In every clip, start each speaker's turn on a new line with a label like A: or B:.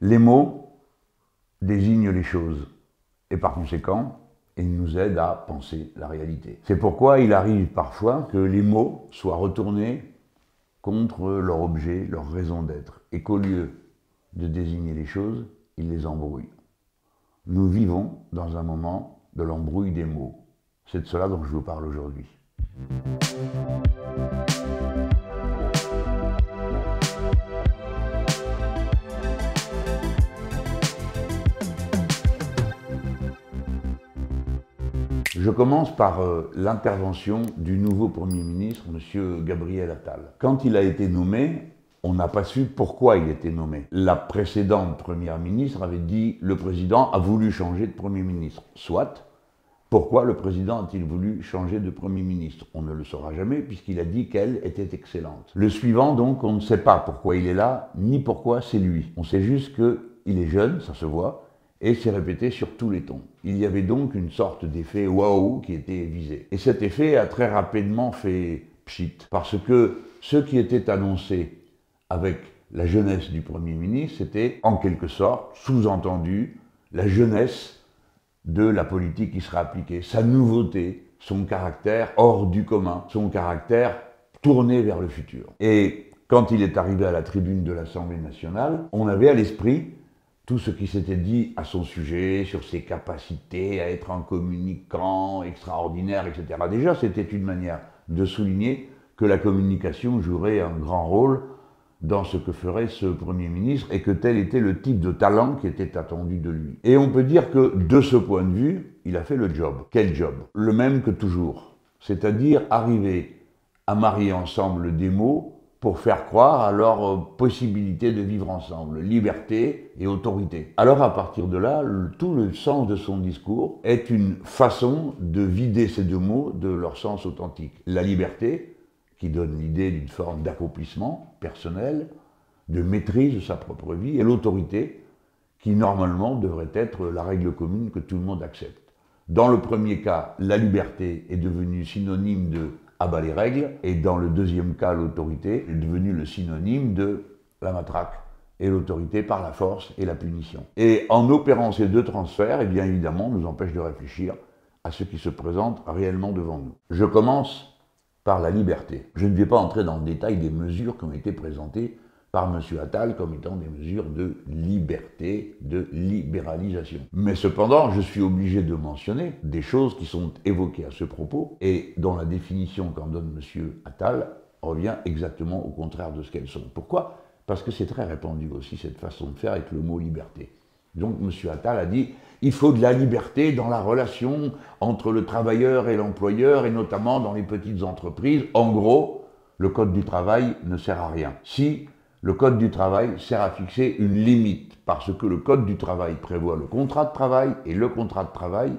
A: Les mots désignent les choses et par conséquent, ils nous aident à penser la réalité. C'est pourquoi il arrive parfois que les mots soient retournés contre leur objet, leur raison d'être, et qu'au lieu de désigner les choses, ils les embrouillent. Nous vivons dans un moment de l'embrouille des mots. C'est de cela dont je vous parle aujourd'hui. Je commence par euh, l'intervention du nouveau Premier ministre, M. Gabriel Attal. Quand il a été nommé, on n'a pas su pourquoi il était nommé. La précédente Première ministre avait dit le président a voulu changer de Premier ministre. Soit. Pourquoi le président a-t-il voulu changer de Premier ministre On ne le saura jamais puisqu'il a dit qu'elle était excellente. Le suivant, donc, on ne sait pas pourquoi il est là, ni pourquoi c'est lui. On sait juste qu'il est jeune, ça se voit, et c'est répété sur tous les tons. Il y avait donc une sorte d'effet waouh qui était visé. Et cet effet a très rapidement fait pchit, parce que ce qui était annoncé avec la jeunesse du Premier ministre, c'était en quelque sorte, sous-entendu, la jeunesse de la politique qui sera appliquée, sa nouveauté, son caractère hors du commun, son caractère tourné vers le futur. Et quand il est arrivé à la tribune de l'Assemblée nationale, on avait à l'esprit tout ce qui s'était dit à son sujet, sur ses capacités à être un communicant extraordinaire, etc. Déjà, c'était une manière de souligner que la communication jouerait un grand rôle dans ce que ferait ce Premier ministre et que tel était le type de talent qui était attendu de lui. Et on peut dire que, de ce point de vue, il a fait le job. Quel job Le même que toujours. C'est-à-dire arriver à marier ensemble des mots pour faire croire à leur euh, possibilité de vivre ensemble, liberté et autorité. Alors à partir de là, tout le sens de son discours est une façon de vider ces deux mots de leur sens authentique. La liberté, qui donne l'idée d'une forme d'accomplissement personnel, de maîtrise de sa propre vie, et l'autorité, qui normalement devrait être la règle commune que tout le monde accepte. Dans le premier cas, la liberté est devenue synonyme de abat les règles, et dans le deuxième cas, l'autorité est devenue le synonyme de la matraque et l'autorité par la force et la punition. Et en opérant ces deux transferts, et eh bien évidemment, nous empêche de réfléchir à ce qui se présente réellement devant nous. Je commence par la liberté. Je ne vais pas entrer dans le détail des mesures qui ont été présentées par M. Attal comme étant des mesures de liberté, de libéralisation. Mais cependant, je suis obligé de mentionner des choses qui sont évoquées à ce propos et dont la définition qu'en donne M. Attal revient exactement au contraire de ce qu'elles sont. Pourquoi Parce que c'est très répandu aussi cette façon de faire avec le mot liberté. Donc M. Attal a dit il faut de la liberté dans la relation entre le travailleur et l'employeur et notamment dans les petites entreprises. En gros, le code du travail ne sert à rien. Si le Code du travail sert à fixer une limite, parce que le Code du travail prévoit le contrat de travail, et le contrat de travail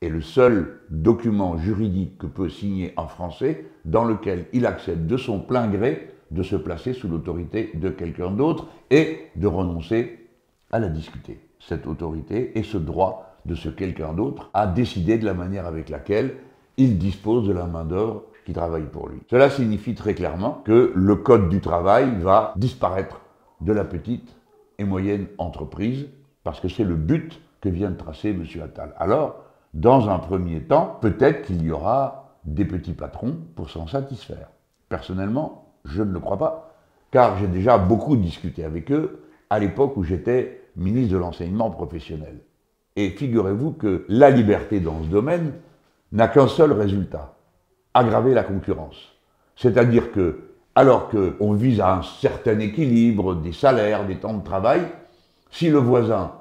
A: est le seul document juridique que peut signer en français dans lequel il accepte de son plein gré de se placer sous l'autorité de quelqu'un d'autre et de renoncer à la discuter. Cette autorité et ce droit de ce quelqu'un d'autre à décider de la manière avec laquelle il dispose de la main-d'œuvre qui travaillent pour lui. Cela signifie très clairement que le code du travail va disparaître de la petite et moyenne entreprise, parce que c'est le but que vient de tracer M. Attal. Alors, dans un premier temps, peut-être qu'il y aura des petits patrons pour s'en satisfaire. Personnellement, je ne le crois pas, car j'ai déjà beaucoup discuté avec eux à l'époque où j'étais ministre de l'enseignement professionnel. Et figurez-vous que la liberté dans ce domaine n'a qu'un seul résultat, aggraver la concurrence. C'est-à-dire que, alors qu'on vise à un certain équilibre des salaires, des temps de travail, si le voisin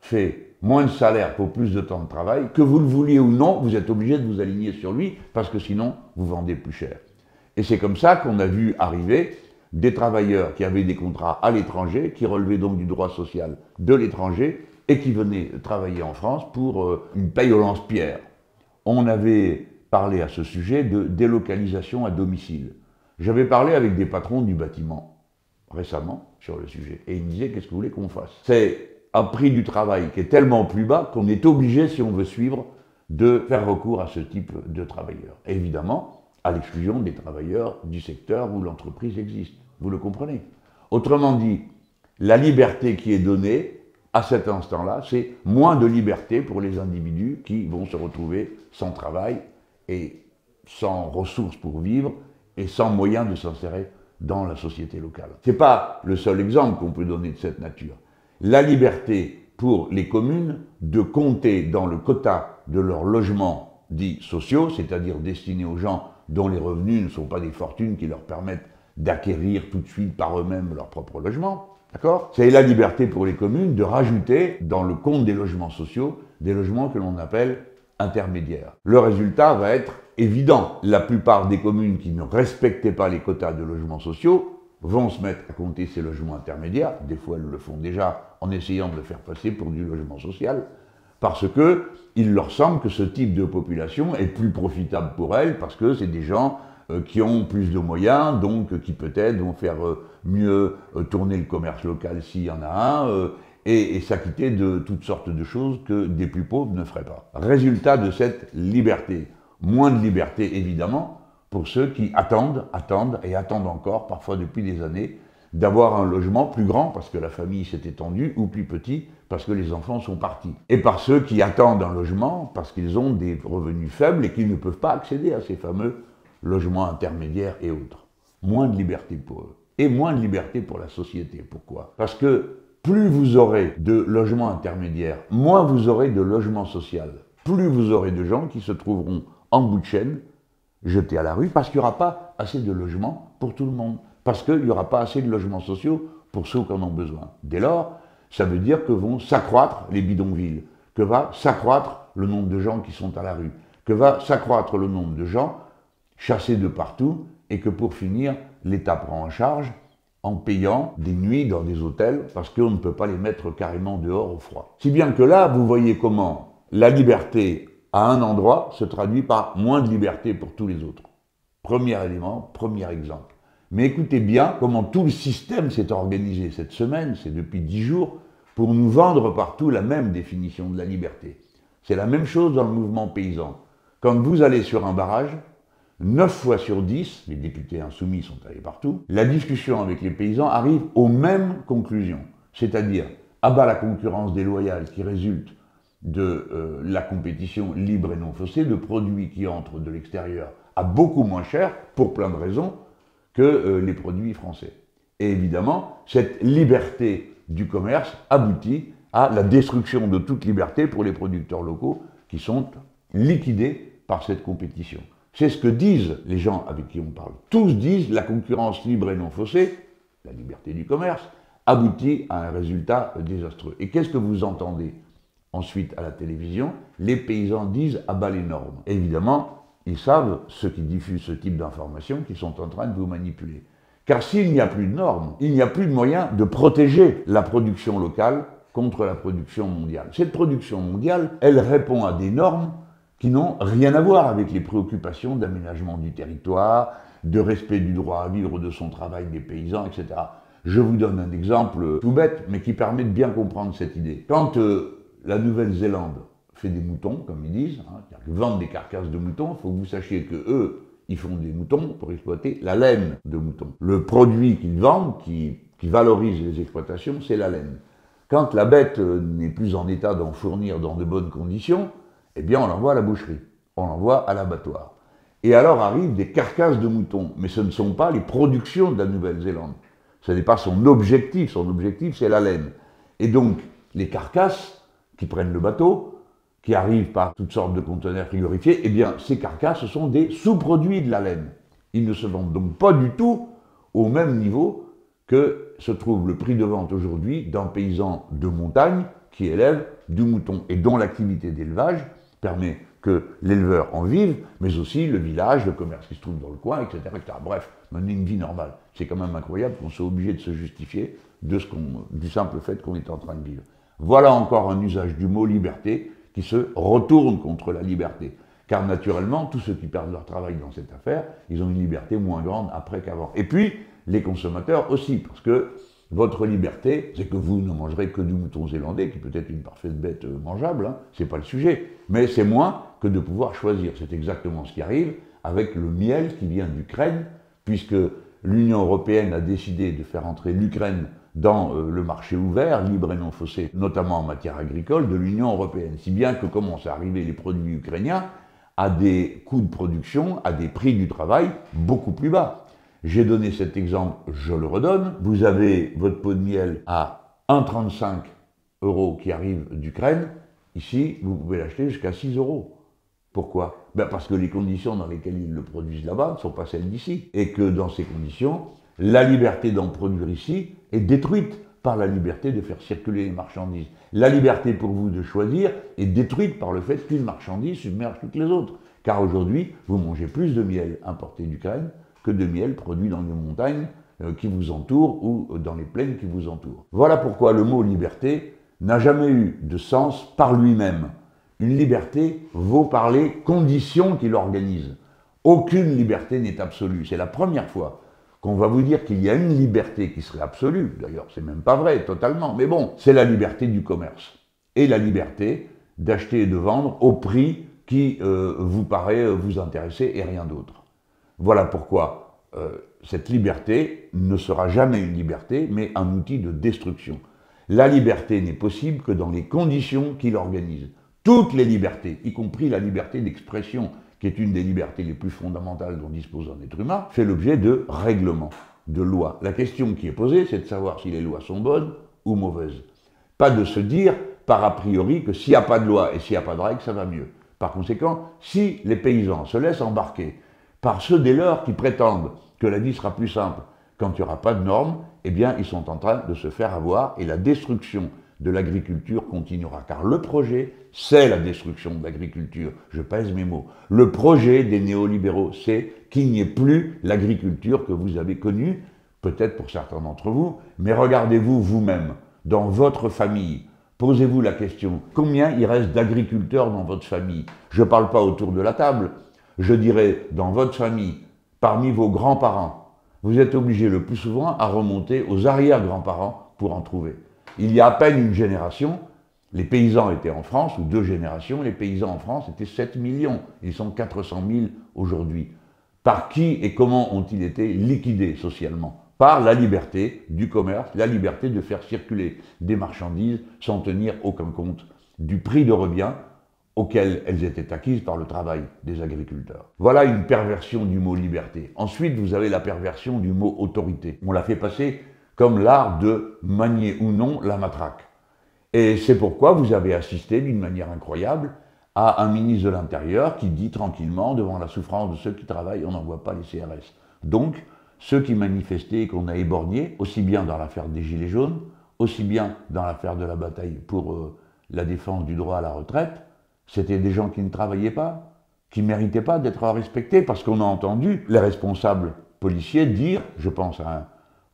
A: fait moins de salaire pour plus de temps de travail, que vous le vouliez ou non, vous êtes obligé de vous aligner sur lui, parce que sinon, vous vendez plus cher. Et c'est comme ça qu'on a vu arriver des travailleurs qui avaient des contrats à l'étranger, qui relevaient donc du droit social de l'étranger, et qui venaient travailler en France pour euh, une paye au lance-pierre. On avait à ce sujet de délocalisation à domicile. J'avais parlé avec des patrons du bâtiment récemment sur le sujet et ils me disaient qu'est-ce que vous voulez qu'on fasse C'est un prix du travail qui est tellement plus bas qu'on est obligé, si on veut suivre, de faire recours à ce type de travailleurs. Évidemment, à l'exclusion des travailleurs du secteur où l'entreprise existe. Vous le comprenez Autrement dit, la liberté qui est donnée à cet instant-là, c'est moins de liberté pour les individus qui vont se retrouver sans travail et sans ressources pour vivre et sans moyens de s'insérer dans la société locale. Ce n'est pas le seul exemple qu'on peut donner de cette nature. La liberté pour les communes de compter dans le quota de leurs logements dits sociaux, c'est-à-dire destinés aux gens dont les revenus ne sont pas des fortunes qui leur permettent d'acquérir tout de suite par eux-mêmes leur propre logement. D'accord C'est la liberté pour les communes de rajouter dans le compte des logements sociaux des logements que l'on appelle intermédiaire. Le résultat va être évident. La plupart des communes qui ne respectaient pas les quotas de logements sociaux vont se mettre à compter ces logements intermédiaires, des fois elles le font déjà en essayant de le faire passer pour du logement social, parce que il leur semble que ce type de population est plus profitable pour elles, parce que c'est des gens euh, qui ont plus de moyens, donc qui peut-être vont faire euh, mieux euh, tourner le commerce local s'il y en a un, et, s'acquitter de toutes sortes de choses que des plus pauvres ne feraient pas. Résultat de cette liberté. Moins de liberté, évidemment, pour ceux qui attendent, attendent et attendent encore, parfois depuis des années, d'avoir un logement plus grand parce que la famille s'est étendue ou plus petit parce que les enfants sont partis. Et par ceux qui attendent un logement parce qu'ils ont des revenus faibles et qu'ils ne peuvent pas accéder à ces fameux logements intermédiaires et autres. Moins de liberté pour eux. Et moins de liberté pour la société. Pourquoi Parce que plus vous aurez de logements intermédiaires, moins vous aurez de logements sociaux. Plus vous aurez de gens qui se trouveront en bout de chaîne, jetés à la rue, parce qu'il n'y aura pas assez de logements pour tout le monde. Parce qu'il n'y aura pas assez de logements sociaux pour ceux qui en ont besoin. Dès lors, ça veut dire que vont s'accroître les bidonvilles, que va s'accroître le nombre de gens qui sont à la rue, que va s'accroître le nombre de gens chassés de partout, et que pour finir, l'État prend en charge en payant des nuits dans des hôtels parce qu'on ne peut pas les mettre carrément dehors au froid. Si bien que là, vous voyez comment la liberté à un endroit se traduit par moins de liberté pour tous les autres. Premier élément, premier exemple. Mais écoutez bien comment tout le système s'est organisé cette semaine, c'est depuis dix jours, pour nous vendre partout la même définition de la liberté. C'est la même chose dans le mouvement paysan. Quand vous allez sur un barrage, 9 fois sur 10, les députés insoumis sont allés partout, la discussion avec les paysans arrive aux mêmes conclusions, c'est-à-dire abat la concurrence déloyale qui résulte de euh, la compétition libre et non faussée, de produits qui entrent de l'extérieur à beaucoup moins cher, pour plein de raisons, que euh, les produits français. Et évidemment, cette liberté du commerce aboutit à la destruction de toute liberté pour les producteurs locaux qui sont liquidés par cette compétition. C'est ce que disent les gens avec qui on parle. Tous disent la concurrence libre et non faussée, la liberté du commerce, aboutit à un résultat désastreux. Et qu'est-ce que vous entendez ensuite à la télévision Les paysans disent à les normes. Évidemment, ils savent, ceux qui diffusent ce type d'informations, qu'ils sont en train de vous manipuler. Car s'il n'y a plus de normes, il n'y a plus de moyen de protéger la production locale contre la production mondiale. Cette production mondiale, elle répond à des normes qui n'ont rien à voir avec les préoccupations d'aménagement du territoire, de respect du droit à vivre, de son travail, des paysans, etc. Je vous donne un exemple tout bête, mais qui permet de bien comprendre cette idée. Quand euh, la Nouvelle-Zélande fait des moutons, comme ils disent, hein, vendent des carcasses de moutons, il faut que vous sachiez que eux, ils font des moutons pour exploiter la laine de moutons. Le produit qu'ils vendent, qui valorise les exploitations, c'est la laine. Quand la bête euh, n'est plus en état d'en fournir dans de bonnes conditions, eh bien on l'envoie à la boucherie, on l'envoie à l'abattoir. Et alors arrivent des carcasses de moutons, mais ce ne sont pas les productions de la Nouvelle-Zélande. Ce n'est pas son objectif, son objectif c'est la laine. Et donc les carcasses qui prennent le bateau, qui arrivent par toutes sortes de conteneurs frigorifiés, eh bien ces carcasses sont des sous-produits de la laine. Ils ne se vendent donc pas du tout au même niveau que se trouve le prix de vente aujourd'hui d'un paysan de montagne qui élève du mouton et dont l'activité d'élevage permet que l'éleveur en vive, mais aussi le village, le commerce qui se trouve dans le coin, etc. Bref, mener une vie normale. C'est quand même incroyable qu'on soit obligé de se justifier de ce du simple fait qu'on est en train de vivre. Voilà encore un usage du mot liberté qui se retourne contre la liberté. Car naturellement, tous ceux qui perdent leur travail dans cette affaire, ils ont une liberté moins grande après qu'avant. Et puis, les consommateurs aussi, parce que votre liberté, c'est que vous ne mangerez que du mouton zélandais, qui peut être une parfaite bête euh, mangeable, ce hein. c'est pas le sujet. Mais c'est moins que de pouvoir choisir. C'est exactement ce qui arrive avec le miel qui vient d'Ukraine, puisque l'Union européenne a décidé de faire entrer l'Ukraine dans euh, le marché ouvert, libre et non faussé, notamment en matière agricole, de l'Union européenne. Si bien que commencent à arriver les produits ukrainiens à des coûts de production, à des prix du travail beaucoup plus bas. J'ai donné cet exemple, je le redonne. Vous avez votre pot de miel à 1,35 euros qui arrive d'Ukraine. Ici, vous pouvez l'acheter jusqu'à 6 euros. Pourquoi ben, Parce que les conditions dans lesquelles ils le produisent là-bas ne sont pas celles d'ici. Et que dans ces conditions, la liberté d'en produire ici est détruite par la liberté de faire circuler les marchandises. La liberté pour vous de choisir est détruite par le fait qu'une marchandise submerge toutes les autres. Car aujourd'hui, vous mangez plus de miel importé d'Ukraine que de miel produit dans les montagnes euh, qui vous entourent ou euh, dans les plaines qui vous entourent. Voilà pourquoi le mot liberté n'a jamais eu de sens par lui-même. Une liberté vaut par les conditions qui l'organisent. Aucune liberté n'est absolue. C'est la première fois qu'on va vous dire qu'il y a une liberté qui serait absolue. D'ailleurs, c'est même pas vrai totalement, mais bon, c'est la liberté du commerce et la liberté d'acheter et de vendre au prix qui euh, vous paraît vous intéresser et rien d'autre. Voilà pourquoi euh, cette liberté ne sera jamais une liberté, mais un outil de destruction. La liberté n'est possible que dans les conditions qui l'organisent. Toutes les libertés, y compris la liberté d'expression, qui est une des libertés les plus fondamentales dont dispose un être humain, fait l'objet de règlements, de lois. La question qui est posée, c'est de savoir si les lois sont bonnes ou mauvaises. Pas de se dire par a priori que s'il n'y a pas de loi et s'il n'y a pas de règles, ça va mieux. Par conséquent, si les paysans se laissent embarquer par ceux des leurs qui prétendent que la vie sera plus simple quand il n'y aura pas de normes, eh bien, ils sont en train de se faire avoir et la destruction de l'agriculture continuera. Car le projet, c'est la destruction de l'agriculture. Je pèse mes mots. Le projet des néolibéraux, c'est qu'il n'y ait plus l'agriculture que vous avez connue, peut-être pour certains d'entre vous, mais regardez-vous vous-même, dans votre famille. Posez-vous la question, combien il reste d'agriculteurs dans votre famille Je ne parle pas autour de la table, je dirais, dans votre famille, parmi vos grands-parents, vous êtes obligé le plus souvent à remonter aux arrière-grands-parents pour en trouver. Il y a à peine une génération, les paysans étaient en France, ou deux générations, les paysans en France étaient 7 millions, ils sont 400 000 aujourd'hui. Par qui et comment ont-ils été liquidés socialement Par la liberté du commerce, la liberté de faire circuler des marchandises sans tenir aucun compte du prix de revient auxquelles elles étaient acquises par le travail des agriculteurs. Voilà une perversion du mot liberté. Ensuite, vous avez la perversion du mot autorité. On l'a fait passer comme l'art de manier ou non la matraque. Et c'est pourquoi vous avez assisté d'une manière incroyable à un ministre de l'Intérieur qui dit tranquillement, devant la souffrance de ceux qui travaillent, on n'envoie pas les CRS. Donc, ceux qui manifestaient qu'on a éborgnés, aussi bien dans l'affaire des Gilets jaunes, aussi bien dans l'affaire de la bataille pour euh, la défense du droit à la retraite, c'était des gens qui ne travaillaient pas, qui ne méritaient pas d'être respectés, parce qu'on a entendu les responsables policiers dire, je pense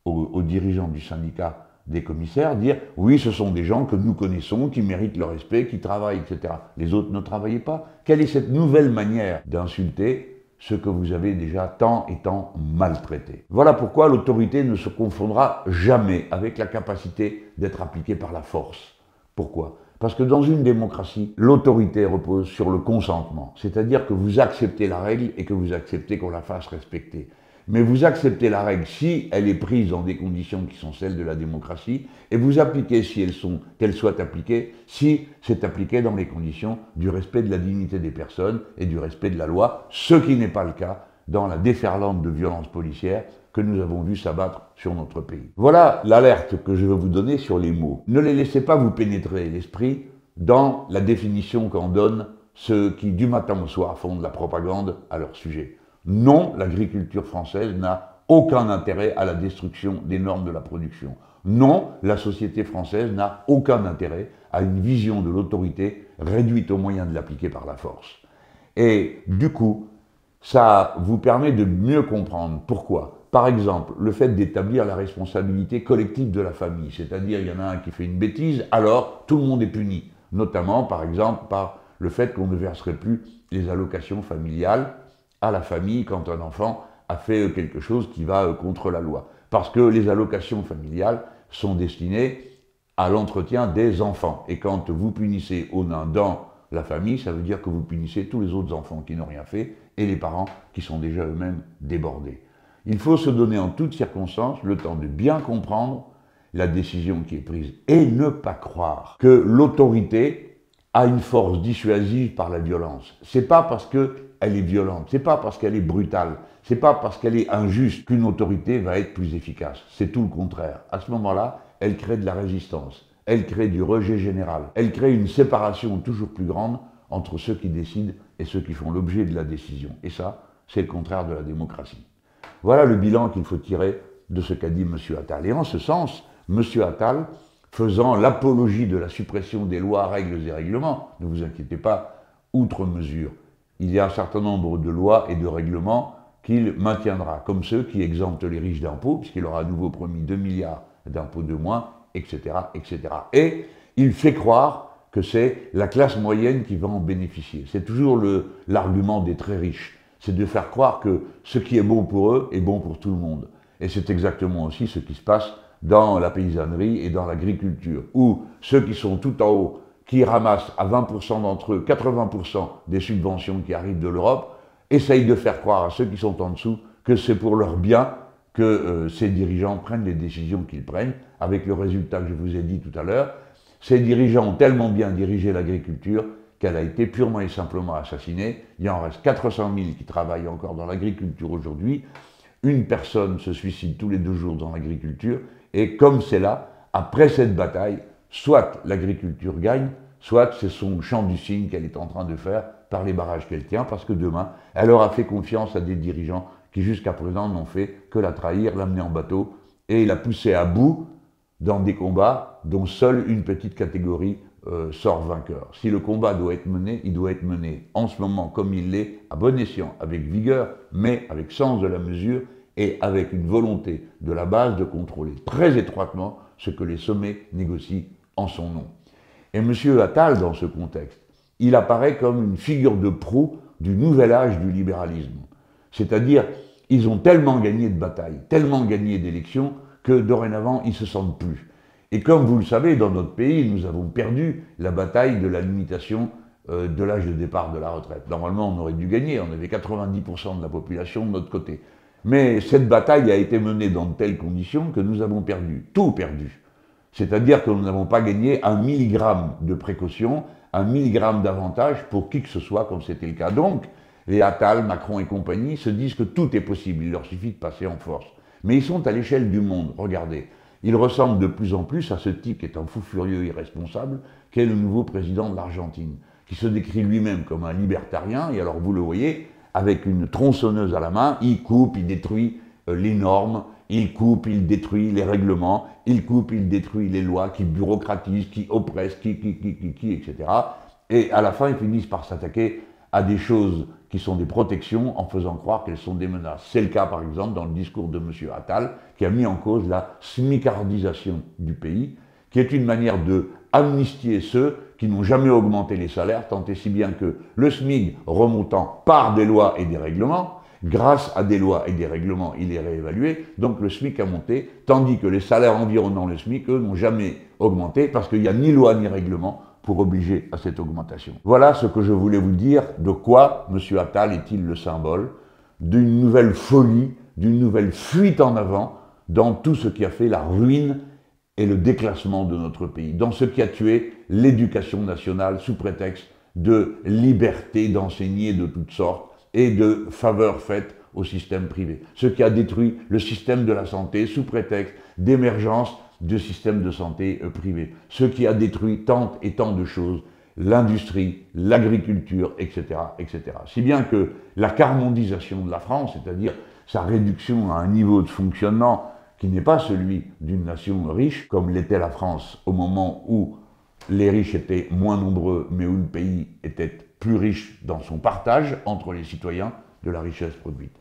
A: aux, dirigeants du syndicat des commissaires, dire oui, ce sont des gens que nous connaissons, qui méritent le respect, qui travaillent, etc. Les autres ne travaillaient pas. Quelle est cette nouvelle manière d'insulter ceux que vous avez déjà tant et tant maltraité Voilà pourquoi l'autorité ne se confondra jamais avec la capacité d'être appliquée par la force. Pourquoi parce que dans une démocratie, l'autorité repose sur le consentement. C'est-à-dire que vous acceptez la règle et que vous acceptez qu'on la fasse respecter. Mais vous acceptez la règle si elle est prise dans des conditions qui sont celles de la démocratie, et vous appliquez si elles sont, qu'elles soient appliquées, si c'est appliqué dans les conditions du respect de la dignité des personnes et du respect de la loi, ce qui n'est pas le cas dans la déferlante de violences policières que nous avons vu s'abattre sur notre pays. Voilà l'alerte que je veux vous donner sur les mots. Ne les laissez pas vous pénétrer l'esprit dans la définition qu'en donnent ceux qui, du matin au soir, font de la propagande à leur sujet. Non, l'agriculture française n'a aucun intérêt à la destruction des normes de la production. Non, la société française n'a aucun intérêt à une vision de l'autorité réduite au moyen de l'appliquer par la force. Et du coup, ça vous permet de mieux comprendre pourquoi par exemple, le fait d'établir la responsabilité collective de la famille, c'est-à-dire il y en a un qui fait une bêtise, alors tout le monde est puni, notamment par exemple par le fait qu'on ne verserait plus les allocations familiales à la famille quand un enfant a fait euh, quelque chose qui va euh, contre la loi. Parce que les allocations familiales sont destinées à l'entretien des enfants. Et quand vous punissez au nain dans la famille, ça veut dire que vous punissez tous les autres enfants qui n'ont rien fait et les parents qui sont déjà eux-mêmes débordés. Il faut se donner en toutes circonstances le temps de bien comprendre la décision qui est prise et ne pas croire que l'autorité a une force dissuasive par la violence. C'est pas parce qu'elle est violente, c'est pas parce qu'elle est brutale, c'est pas parce qu'elle est injuste qu'une autorité va être plus efficace. C'est tout le contraire. À ce moment-là, elle crée de la résistance, elle crée du rejet général, elle crée une séparation toujours plus grande entre ceux qui décident et ceux qui font l'objet de la décision. Et ça, c'est le contraire de la démocratie. Voilà le bilan qu'il faut tirer de ce qu'a dit M. Attal. Et en ce sens, M. Attal, faisant l'apologie de la suppression des lois, règles et règlements, ne vous inquiétez pas, outre mesure, il y a un certain nombre de lois et de règlements qu'il maintiendra, comme ceux qui exemptent les riches d'impôts, puisqu'il aura à nouveau promis 2 milliards d'impôts de moins, etc., etc. Et il fait croire que c'est la classe moyenne qui va en bénéficier. C'est toujours l'argument des très riches c'est de faire croire que ce qui est bon pour eux est bon pour tout le monde. Et c'est exactement aussi ce qui se passe dans la paysannerie et dans l'agriculture, où ceux qui sont tout en haut, qui ramassent à 20% d'entre eux 80% des subventions qui arrivent de l'Europe, essayent de faire croire à ceux qui sont en dessous que c'est pour leur bien que euh, ces dirigeants prennent les décisions qu'ils prennent, avec le résultat que je vous ai dit tout à l'heure. Ces dirigeants ont tellement bien dirigé l'agriculture qu'elle a été purement et simplement assassinée. Il en reste 400 000 qui travaillent encore dans l'agriculture aujourd'hui. Une personne se suicide tous les deux jours dans l'agriculture. Et comme c'est là, après cette bataille, soit l'agriculture gagne, soit c'est son champ du signe qu'elle est en train de faire par les barrages qu'elle tient, parce que demain, elle aura fait confiance à des dirigeants qui jusqu'à présent n'ont fait que la trahir, l'amener en bateau et la pousser à bout dans des combats dont seule une petite catégorie euh, sort vainqueur. Si le combat doit être mené, il doit être mené en ce moment comme il l'est, à bon escient, avec vigueur, mais avec sens de la mesure et avec une volonté de la base de contrôler très étroitement ce que les sommets négocient en son nom. Et monsieur Attal, dans ce contexte, il apparaît comme une figure de proue du nouvel âge du libéralisme. C'est-à-dire, ils ont tellement gagné de batailles, tellement gagné d'élections, que dorénavant, ils se sentent plus. Et comme vous le savez, dans notre pays, nous avons perdu la bataille de la limitation euh, de l'âge de départ de la retraite. Normalement, on aurait dû gagner, on avait 90% de la population de notre côté. Mais cette bataille a été menée dans de telles conditions que nous avons perdu, tout perdu. C'est-à-dire que nous n'avons pas gagné un milligramme de précaution, un milligramme d'avantage pour qui que ce soit, comme c'était le cas. Donc, les Attal, Macron et compagnie se disent que tout est possible, il leur suffit de passer en force. Mais ils sont à l'échelle du monde, regardez. Il ressemble de plus en plus à ce type qui est un fou furieux irresponsable, qu'est le nouveau président de l'Argentine, qui se décrit lui-même comme un libertarien, et alors vous le voyez, avec une tronçonneuse à la main, il coupe, il détruit euh, les normes, il coupe, il détruit les règlements, il coupe, il détruit les lois qui bureaucratisent, qui oppressent, qui, qui, qui, qui, etc. Et à la fin, ils finissent par s'attaquer à des choses qui sont des protections en faisant croire qu'elles sont des menaces. C'est le cas par exemple dans le discours de M. Attal qui a mis en cause la smicardisation du pays, qui est une manière de amnistier ceux qui n'ont jamais augmenté les salaires, tant et si bien que le smic remontant par des lois et des règlements, grâce à des lois et des règlements, il est réévalué, donc le SMIC a monté, tandis que les salaires environnant le SMIC, eux, n'ont jamais augmenté parce qu'il n'y a ni loi ni règlement pour obliger à cette augmentation. Voilà ce que je voulais vous dire, de quoi M. Attal est-il le symbole d'une nouvelle folie, d'une nouvelle fuite en avant dans tout ce qui a fait la ruine et le déclassement de notre pays, dans ce qui a tué l'éducation nationale sous prétexte de liberté d'enseigner de toutes sortes et de faveurs faites au système privé, ce qui a détruit le système de la santé sous prétexte d'émergence de systèmes de santé euh, privés, ce qui a détruit tant et tant de choses, l'industrie, l'agriculture, etc., etc. Si bien que la carmondisation de la France, c'est-à-dire sa réduction à un niveau de fonctionnement qui n'est pas celui d'une nation riche, comme l'était la France au moment où les riches étaient moins nombreux, mais où le pays était plus riche dans son partage entre les citoyens de la richesse produite.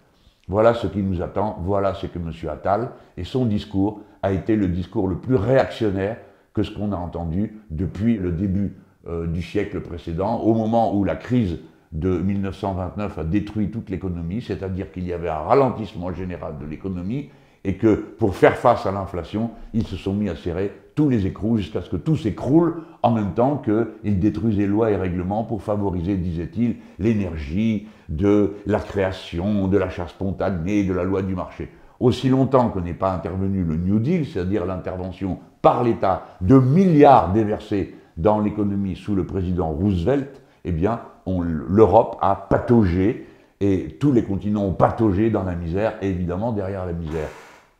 A: Voilà ce qui nous attend, voilà ce que M. Attal, et son discours a été le discours le plus réactionnaire que ce qu'on a entendu depuis le début euh, du siècle précédent, au moment où la crise de 1929 a détruit toute l'économie, c'est-à-dire qu'il y avait un ralentissement général de l'économie et que pour faire face à l'inflation, ils se sont mis à serrer tous les écrous jusqu'à ce que tout s'écroule en même temps qu'ils détruisaient lois et règlements pour favoriser, disait-il, l'énergie, de la création, de la l'achat spontané, de la loi du marché. Aussi longtemps que n'est pas intervenu le New Deal, c'est-à-dire l'intervention par l'État de milliards déversés dans l'économie sous le président Roosevelt, eh bien, l'Europe a pataugé et tous les continents ont pataugé dans la misère, et évidemment derrière la misère.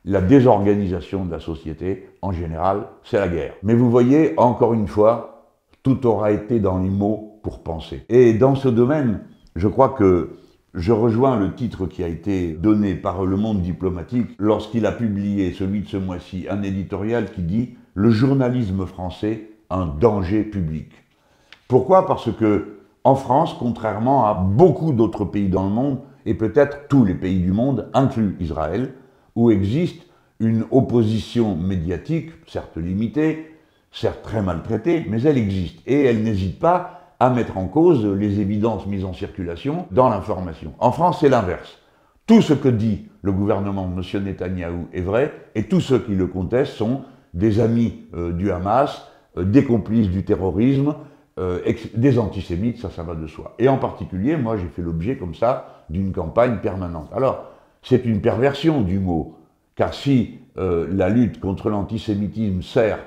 A: La désorganisation de la société, en général, c'est la guerre. Mais vous voyez, encore une fois, tout aura été dans les mots pour penser. Et dans ce domaine, je crois que je rejoins le titre qui a été donné par Le Monde diplomatique lorsqu'il a publié, celui de ce mois-ci, un éditorial qui dit Le journalisme français, un danger public. Pourquoi Parce que, en France, contrairement à beaucoup d'autres pays dans le monde, et peut-être tous les pays du monde, inclus Israël, où existe une opposition médiatique, certes limitée, certes très maltraitée, mais elle existe. Et elle n'hésite pas à mettre en cause les évidences mises en circulation dans l'information. En France, c'est l'inverse. Tout ce que dit le gouvernement de M. Netanyahou est vrai, et tous ceux qui le contestent sont des amis euh, du Hamas, euh, des complices du terrorisme, euh, des antisémites, ça, ça va de soi. Et en particulier, moi, j'ai fait l'objet comme ça d'une campagne permanente. Alors, c'est une perversion du mot, car si la lutte contre l'antisémitisme sert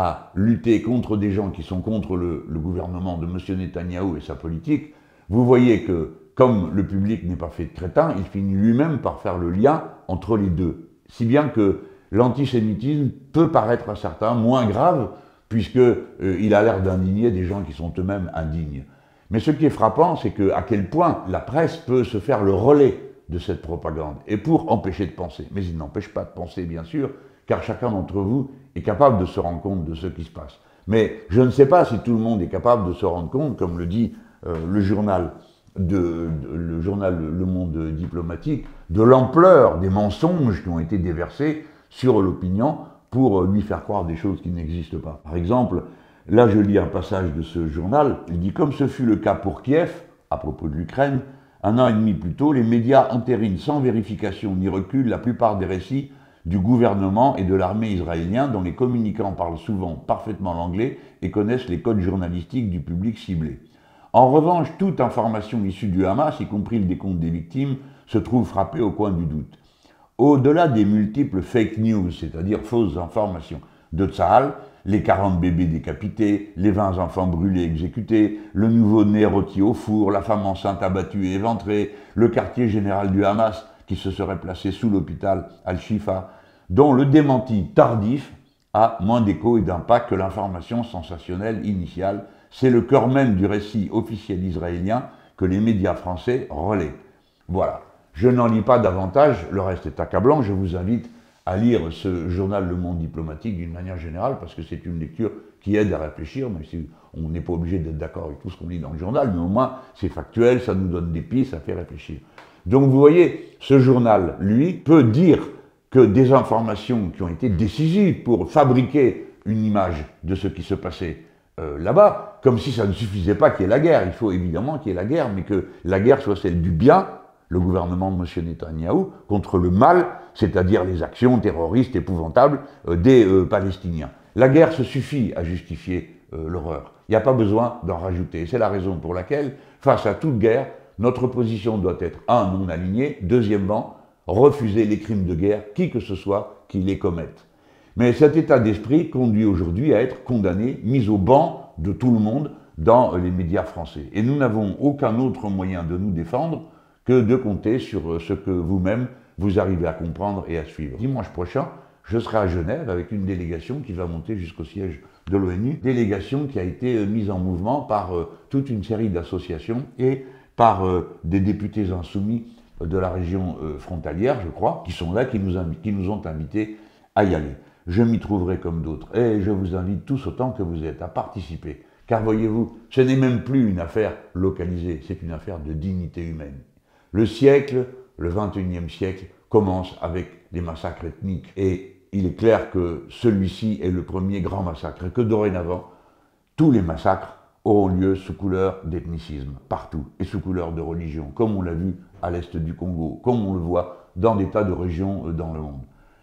A: à lutter contre des gens qui sont contre le, gouvernement de M. Netanyahou et sa politique, vous voyez que, comme le public n'est pas fait de crétins, il finit lui-même par faire le lien entre les deux. Si bien que l'antisémitisme peut paraître à certains moins grave, puisqu'il euh, il a l'air d'indigner des gens qui sont eux-mêmes indignes. Mais ce qui est frappant, c'est que à quel point la presse peut se faire le relais de cette propagande, et pour empêcher de penser. Mais il n'empêche pas de penser, bien sûr, car chacun d'entre vous est capable de se rendre compte de ce qui se passe. Mais je ne sais pas si tout le monde est capable de se rendre compte, comme le dit euh, le journal le journal Le Monde diplomatique, de l'ampleur des mensonges qui ont été déversés sur l'opinion pour euh, lui faire croire des choses qui n'existent pas. Par exemple, là je lis un passage de ce journal, il dit Comme ce fut le cas pour Kiev, à propos de l'Ukraine, un an et demi plus tôt, les médias entérinent sans vérification ni recul la plupart des récits du gouvernement et de l'armée israélien dont les communicants parlent souvent parfaitement l'anglais et connaissent les codes journalistiques du public ciblé. En revanche, toute information issue du Hamas, y compris le décompte des victimes, se trouve frappée au coin du doute. Au-delà des multiples fake news, c'est-à-dire fausses informations de Tsahal, les 40 bébés décapités, les 20 enfants brûlés et exécutés, le nouveau-né rôti au four, la femme enceinte abattue et éventrée, le quartier général du Hamas qui se serait placé sous l'hôpital Al-Shifa, dont le démenti tardif a moins d'écho et d'impact que l'information sensationnelle initiale. C'est le cœur même du récit officiel israélien que les médias français relaient. Voilà. Je n'en lis pas davantage, le reste est accablant. Je vous invite à lire ce journal Le Monde diplomatique d'une manière générale, parce que c'est une lecture qui aide à réfléchir, même si on n'est pas obligé d'être d'accord avec tout ce qu'on lit dans le journal, mais au moins c'est factuel, ça nous donne des pistes, ça fait réfléchir. Donc vous voyez, ce journal, lui, peut dire que des informations qui ont été décisives pour fabriquer une image de ce qui se passait euh, là-bas, comme si ça ne suffisait pas qu'il y ait la guerre. Il faut évidemment qu'il y ait la guerre, mais que la guerre soit celle du bien, le gouvernement de M. Netanyahou, contre le mal, c'est-à-dire les actions terroristes épouvantables euh, des euh, Palestiniens. La guerre se suffit à justifier l'horreur. Il n'y a pas besoin d'en rajouter. C'est la raison pour laquelle, face à toute guerre, notre position doit être, un, non alignée, deuxièmement, refuser les crimes de guerre, qui que ce soit qui les commette. Mais cet état d'esprit conduit aujourd'hui à être condamné, mis au banc de tout le monde dans euh, les médias français. Et nous n'avons aucun autre moyen de nous défendre que de compter sur euh, ce que vous-même vous arrivez à comprendre et à suivre. Dimanche prochain, je serai à Genève avec une délégation qui va monter jusqu'au siège de l'ONU, délégation qui a été euh, mise en mouvement par toute une série d'associations et par des députés insoumis de la région euh, frontalière, je crois, qui sont là, qui nous, ont invités à y aller. Je m'y trouverai comme d'autres et je vous invite tous autant que vous êtes à participer. Car voyez-vous, ce n'est même plus une affaire localisée, c'est une affaire de dignité humaine. Le siècle, le 21e siècle, commence avec des massacres ethniques et il est clair que celui-ci est le premier grand massacre et que dorénavant, tous les massacres auront lieu sous couleur d'ethnicisme, partout, et sous couleur de religion, comme on l'a vu à l'est du Congo, comme on le voit dans des tas de régions euh, dans le monde.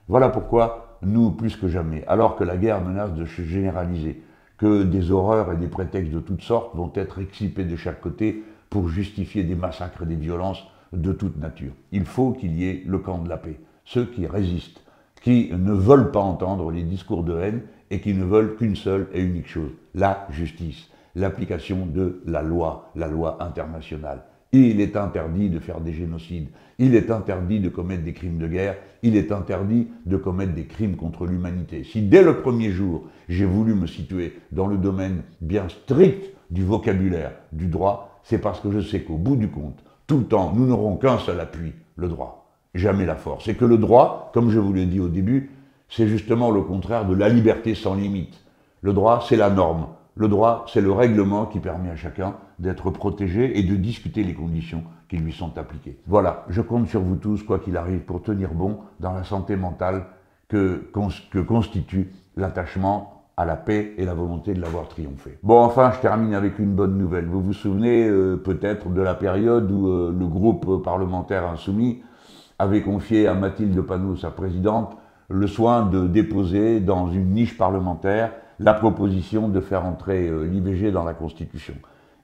A: Voilà pourquoi nous, plus que jamais, alors que la guerre menace de se généraliser, que des horreurs et des prétextes de toutes sortes vont être excipés de chaque côté pour justifier des massacres et des violences de toute nature. Il faut qu'il y ait le camp de la paix, ceux qui résistent, qui ne veulent pas entendre les discours de haine et qui ne veulent qu'une seule et unique chose, la justice, l'application de la loi, la loi internationale. Il est interdit de faire des génocides, il est interdit de commettre des crimes de guerre, il est interdit de commettre des crimes contre l'humanité. Si dès le premier jour, j'ai voulu me situer dans le domaine bien strict du vocabulaire du droit, c'est parce que je sais qu'au bout du compte, tout le temps, nous n'aurons qu'un seul appui, le droit, jamais la force. Et que le droit, comme je vous l'ai dit au début, c'est justement le contraire de la liberté sans limite. Le droit, c'est la norme. Le droit, c'est le règlement qui permet à chacun d'être protégé et de discuter les conditions qui lui sont appliquées. Voilà, je compte sur vous tous, quoi qu'il arrive, pour tenir bon dans la santé mentale que, que constitue l'attachement à la paix et la volonté de l'avoir triomphé. Bon, enfin, je termine avec une bonne nouvelle. Vous vous souvenez euh, peut-être de la période où euh, le groupe parlementaire insoumis avait confié à Mathilde Panot, sa présidente, le soin de déposer dans une niche parlementaire la proposition de faire entrer euh, l'IBG dans la Constitution.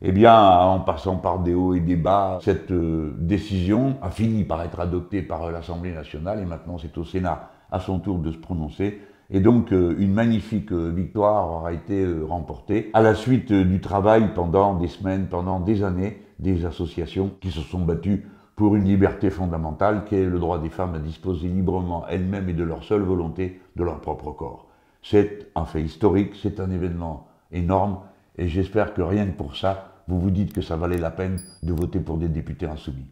A: Eh bien, en passant par des hauts et des bas, cette euh, décision a fini par être adoptée par l'Assemblée nationale et maintenant c'est au Sénat à son tour de se prononcer. Et donc euh, une magnifique euh, victoire aura été remportée à la suite du travail pendant des semaines, pendant des années des associations qui se sont battues pour une liberté fondamentale qui est le droit des femmes à disposer librement elles-mêmes et de leur seule volonté de leur propre corps. C'est un fait historique, c'est un événement énorme et j'espère que rien que pour ça, vous vous dites que ça valait la peine de voter pour des députés insoumis.